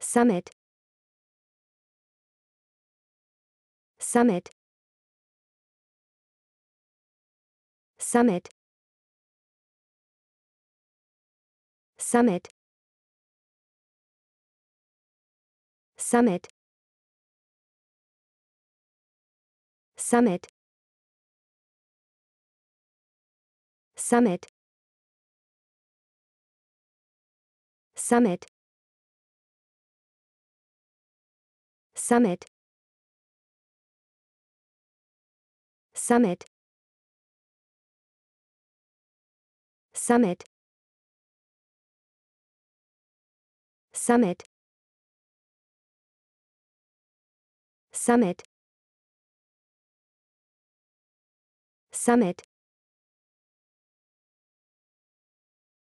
Summit Summit Summit Summit Summit Summit Summit Summit Summit Summit Summit Summit Summit Summit